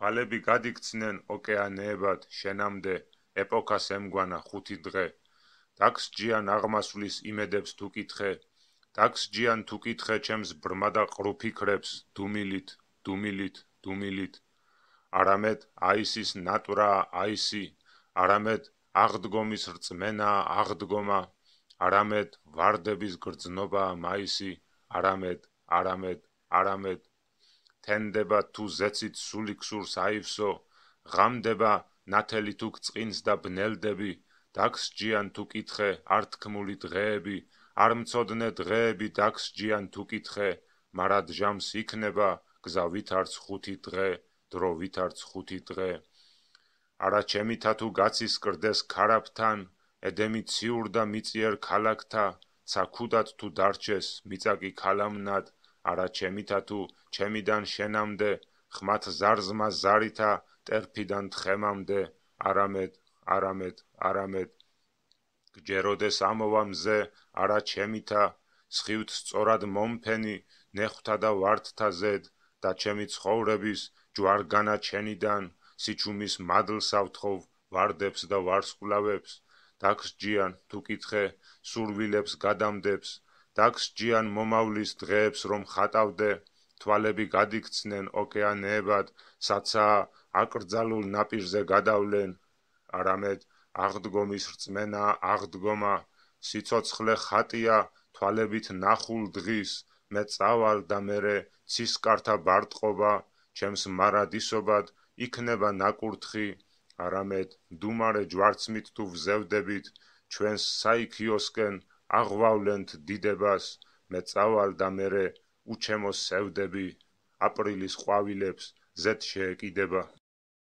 თვალები გადიქცნენ ოკეანეებად შენამდე ეპოქას ემგვანა ხუთი დღე დაქსჯიან აღმასვლის იმედებს თუ კითხე დაქსჯიან თუ კითხე ჩემს ბრმა და ყრუფიქრებს დუმილით დუმილით დუმილით არამედ აისის ნატურა აისი არამედ აღდგომის რწმენა აღდგომა არამედ ვარდების გრძნობა მაისი არამედ არამედ არამედ თენდება თუ ზეცით სული ქსურს აივსო ღამდება ნათელი თუ წყინს და ბნელდები დაქსჯიან თუ კითხე ართქმული დღეები არმწოდნე დღეები დაქსჯიან თუ კითხე მარად ჟამს იქნება გზავით არც ხუთი დღე დროვით არც ხუთი დღე არა ჩემითა თუ გაცის კردეს ქარაფთან ედემი ციურდა მიწიერ ქალაქთა საკუდად თუ დარჩეს მიწაკი ქალამნად არა ჩემითა თუ ჩემიდან შენამდე ხმათ ზარზმა ზარითა ტერფიდან თხემამდე არამედ არამედ არამედ გჯეროდეს ამოვამზე არა ჩემითა სხივთ სწორად მომფენი ნეხთა და ვარდთა ზედ და ჩემი ცხოვრების ჯვარგანა ჩენიდან სიჩუმის მადლს ავთხოვ ვარდებს და ვარსკვლავებს დაგსჯიან თუ კითხე სურვილებს გადამდებს დაგსჯიან მომავლის დღეებს რომ ხატავდე თვალები გადიგცნენ ოკეანეებად საცა აკრძალულ ნაპირზე გადავლენ არამედ აღდგომის რწმენა აღდგომა სიцоცხლე ხატია თვალებით ნახულ დღის მე წავალ და მერე ცისკართა ბარტყობა ჩემს მარადისობად იქნება ნაკურთხი არამედ დუმარე ჯვარცმით თუ ვზევდებით ჩვენს საიქიოსკენ აღვავლენთ დიდებას მე წავალ და მე უჩემოსევდები აპრილის ყვავილებს ზეთ შეეკიდება